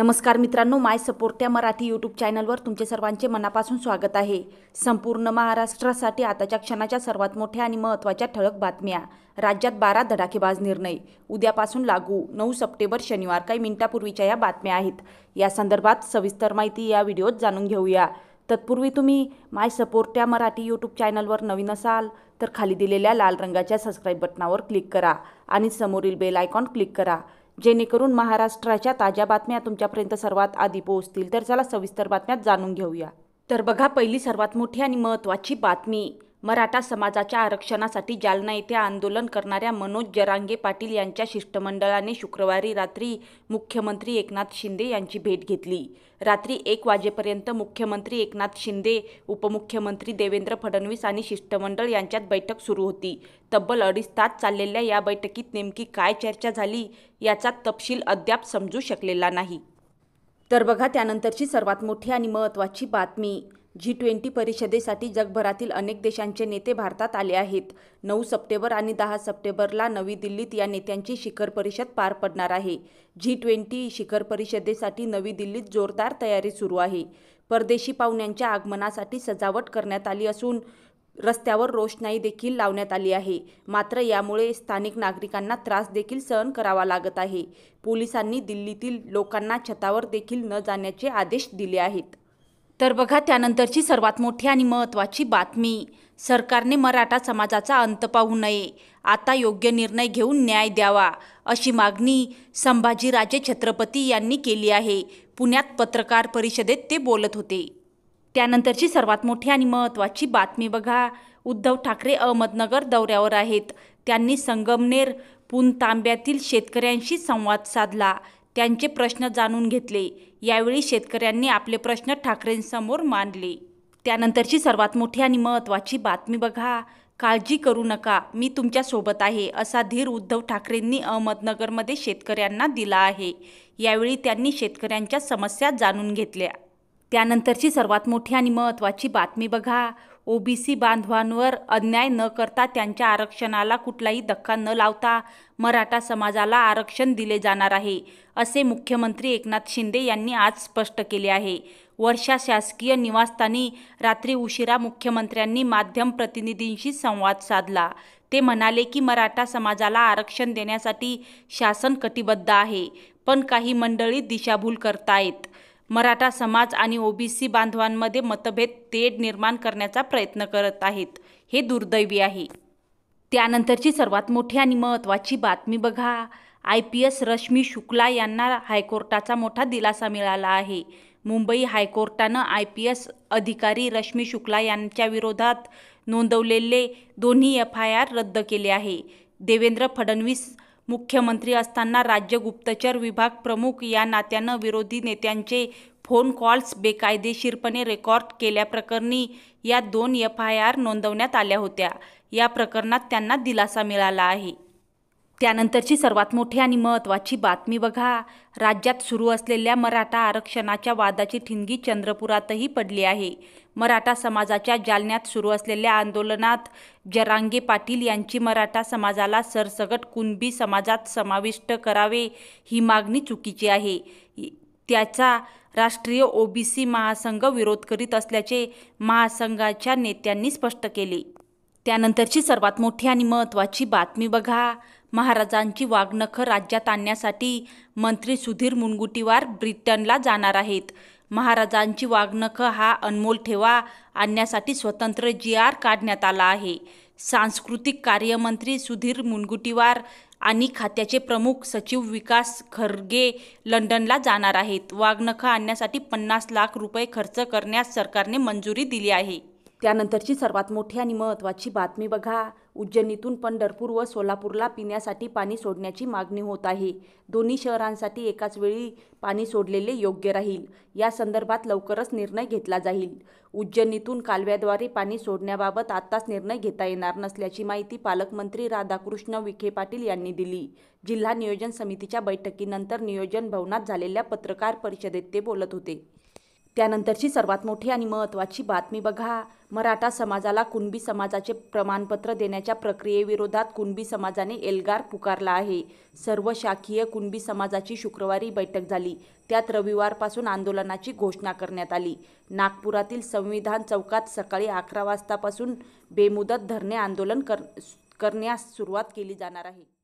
नमस्कार मित्रांनो माय सपोर्ट या मराठी यूट्यूब चॅनलवर तुमचे सर्वांचे मनापासून स्वागत आहे संपूर्ण महाराष्ट्रासाठी आताच्या क्षणाच्या सर्वात मोठ्या आणि महत्त्वाच्या ठळक बातम्या राज्यात बारा धडाकेबाज निर्णय उद्यापासून लागू नऊ सप्टेंबर शनिवार काही मिनिटापूर्वीच्या या बातम्या आहेत या संदर्भात सविस्तर माहिती या व्हिडिओत जाणून घेऊया तत्पूर्वी तुम्ही माय सपोर्ट या मराठी यूट्यूब चॅनलवर नवीन असाल तर खाली दिलेल्या लाल रंगाच्या सबस्क्राईब बटनावर क्लिक करा आणि समोरील बेल आयकॉन क्लिक करा जेणेकरून महाराष्ट्राच्या ताज्या बातम्या तुमच्यापर्यंत सर्वात आधी पोहोचतील तर चला सविस्तर बातम्या जाणून घेऊया तर बघा पहिली सर्वात मोठी आणि महत्त्वाची बातमी मराठा समाजाच्या आरक्षणासाठी जालना येथे आंदोलन करणाऱ्या मनोज जरांगे पाटील यांच्या शिष्टमंडळाने शुक्रवारी रात्री मुख्यमंत्री एकनाथ शिंदे यांची भेट घेतली रात्री एक वाजेपर्यंत मुख्यमंत्री एकनाथ शिंदे उपमुख्यमंत्री देवेंद्र फडणवीस आणि शिष्टमंडळ यांच्यात बैठक सुरू होती तब्बल अडीच तास चाललेल्या या बैठकीत नेमकी काय चर्चा झाली याचा तपशील अद्याप समजू शकलेला नाही तर बघा त्यानंतरची सर्वात मोठी आणि महत्त्वाची बातमी जी ट्वेंटी परिषदेसाठी जगभरातील अनेक देशांचे नेते भारतात आले आहेत नऊ सप्टेंबर आणि दहा सप्टेंबरला नवी दिल्लीत या नेत्यांची शिखर परिषद पार पडणार आहे जी ट्वेंटी शिखर परिषदेसाठी नवी दिल्लीत जोरदार तयारी सुरू आहे परदेशी पाहुण्यांच्या आगमनासाठी सजावट करण्यात आली असून रस्त्यावर रोषणाई देखील लावण्यात आली आहे मात्र यामुळे स्थानिक नागरिकांना त्रास देखील सहन करावा लागत आहे पोलिसांनी दिल्लीतील लोकांना छतावर देखील न जाण्याचे आदेश दिले आहेत तर बघा त्यानंतरची सर्वात मोठी आणि महत्त्वाची बातमी सरकारने मराठा समाजाचा अंत पाहू नये आता योग्य निर्णय घेऊन न्याय द्यावा अशी मागणी संभाजीराजे छत्रपती यांनी केली आहे पुण्यात पत्रकार परिषदेत ते बोलत होते त्यानंतरची सर्वात मोठी आणि महत्त्वाची बातमी बघा उद्धव ठाकरे अहमदनगर दौऱ्यावर आहेत त्यांनी संगमनेर पुन तांब्यातील शेतकऱ्यांशी संवाद साधला त्यांचे प्रश्न जाणून घेतले यावेळी शेतकऱ्यांनी आपले प्रश्न ठाकरेंसमोर मांडले त्यानंतरची सर्वात मोठी आणि महत्त्वाची बातमी बघा काळजी करू नका मी तुमच्यासोबत आहे असा धीर उद्धव ठाकरेंनी अहमदनगरमध्ये शेतकऱ्यांना दिला आहे यावेळी त्यांनी शेतकऱ्यांच्या समस्या जाणून घेतल्या त्यानंतरची सर्वात मोठी आणि महत्त्वाची बातमी बघा ओबीसी बांधवांवर अन्याय न करता त्यांच्या आरक्षणाला कुठलाही धक्का न लावता मराठा समाजाला आरक्षण दिले जाणार आहे असे मुख्यमंत्री एकनाथ शिंदे यांनी आज स्पष्ट केले आहे वर्षा शासकीय निवासस्थानी रात्री उशिरा मुख्यमंत्र्यांनी माध्यम प्रतिनिधींशी संवाद साधला ते म्हणाले की मराठा समाजाला आरक्षण देण्यासाठी शासन कटिबद्ध आहे पण काही मंडळी दिशाभूल करतायत मराठा समाज आणि ओबीसी बांधवांमध्ये मतभेद तेढ निर्माण करण्याचा प्रयत्न करत आहेत हे दुर्दैवी आहे त्यानंतरची सर्वात मोठी आणि महत्त्वाची बातमी बघा I P S Rashmi Shukla यांना हायकोर्टाचा मोठा दिलासा मिळाला आहे मुंबई हायकोर्टानं आय पी एस अधिकारी रश्मी शुक्ला यांच्या विरोधात नोंदवलेले दोन्ही एफ आय आर रद्द केले आहे देवेंद्र फडणवीस मुख्यमंत्री असताना राज्य गुप्तचर विभाग प्रमुख या नात्यानं विरोधी नेत्यांचे फोन कॉल्स बेकायदेशीरपणे रेकॉर्ड केल्याप्रकरणी या दोन एफ आय आर नोंदवण्यात आल्या होत्या या प्रकरणात त्यांना दिलासा मिळाला आहे त्यानंतरची सर्वात मोठी आणि महत्त्वाची बातमी बघा राज्यात सुरू असलेल्या मराठा आरक्षणाच्या वादाची ठिणगी चंद्रपुरातही पडली आहे मराठा समाजाच्या जालन्यात सुरू असलेल्या आंदोलनात जरांगे पाटील यांची मराठा समाजाला सरसगट कुणबी समाजात समाविष्ट करावे ही मागणी चुकीची आहे त्याचा राष्ट्रीय ओबीसी महासंघ विरोध करीत असल्याचे महासंघाच्या नेत्यांनी स्पष्ट केले त्यानंतरची सर्वात मोठी आणि महत्त्वाची बातमी बघा महाराजांची वाघनखं राज्यात आणण्यासाठी मंत्री सुधीर मुनगुटीवार ब्रिटनला जाणार आहेत महाराजांची वाघनखं हा अनमोल ठेवा आणण्यासाठी स्वतंत्र जी आर काढण्यात आला आहे सांस्कृतिक कार्यमंत्री सुधीर मुनगुटीवार आणि खात्याचे प्रमुख सचिव विकास खरगे लंडनला जाणार आहेत वाघनखं आणण्यासाठी पन्नास लाख रुपये खर्च करण्यास सरकारने मंजुरी दिली आहे त्यानंतरची सर्वात मोठी आणि महत्त्वाची बातमी बघा उज्जैनीतून पंढरपूर व सोलापूरला पिण्यासाठी पाणी सोडण्याची मागणी होत आहे दोन्ही शहरांसाठी एकाच वेळी पाणी सोडलेले योग्य राहील या संदर्भात लवकरच निर्णय घेतला जाईल उज्जैनीतून कालव्याद्वारे पाणी सोडण्याबाबत आत्ताच निर्णय घेता येणार नसल्याची माहिती पालकमंत्री राधाकृष्ण विखे पाटील यांनी दिली जिल्हा नियोजन समितीच्या बैठकीनंतर नियोजन भवनात झालेल्या पत्रकार परिषदेत ते बोलत होते त्यानंतरची सर्वात मोठी आणि महत्त्वाची बातमी बघा मराठा समाजाला कुणबी समाजाचे प्रमाणपत्र देण्याच्या प्रक्रियेविरोधात कुणबी समाजाने एल्गार पुकारला आहे सर्व शाखीय कुणबी समाजाची शुक्रवारी बैठक झाली त्यात रविवारपासून आंदोलनाची घोषणा करण्यात आली नागपुरातील संविधान चौकात सकाळी अकरा वाजतापासून बेमुदत धरणे आंदोलन कर करण्यास सुरुवात केली जाणार आहे